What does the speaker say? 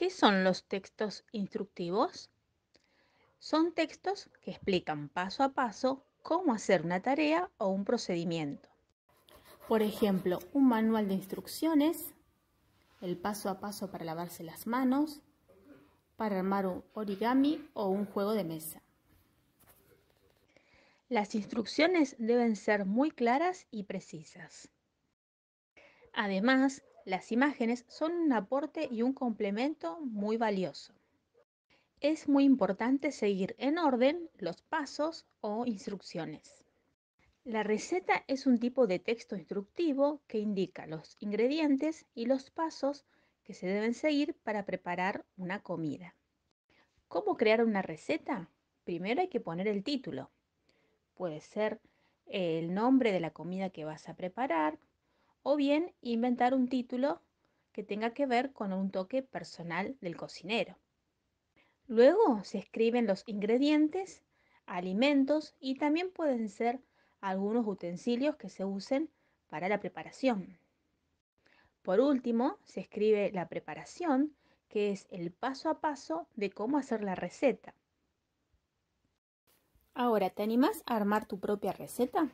¿Qué son los textos instructivos? Son textos que explican paso a paso cómo hacer una tarea o un procedimiento. Por ejemplo, un manual de instrucciones, el paso a paso para lavarse las manos, para armar un origami o un juego de mesa. Las instrucciones deben ser muy claras y precisas. Además, las imágenes son un aporte y un complemento muy valioso. Es muy importante seguir en orden los pasos o instrucciones. La receta es un tipo de texto instructivo que indica los ingredientes y los pasos que se deben seguir para preparar una comida. ¿Cómo crear una receta? Primero hay que poner el título. Puede ser el nombre de la comida que vas a preparar, o bien inventar un título que tenga que ver con un toque personal del cocinero. Luego se escriben los ingredientes, alimentos y también pueden ser algunos utensilios que se usen para la preparación. Por último, se escribe la preparación, que es el paso a paso de cómo hacer la receta. Ahora, ¿te animas a armar tu propia receta?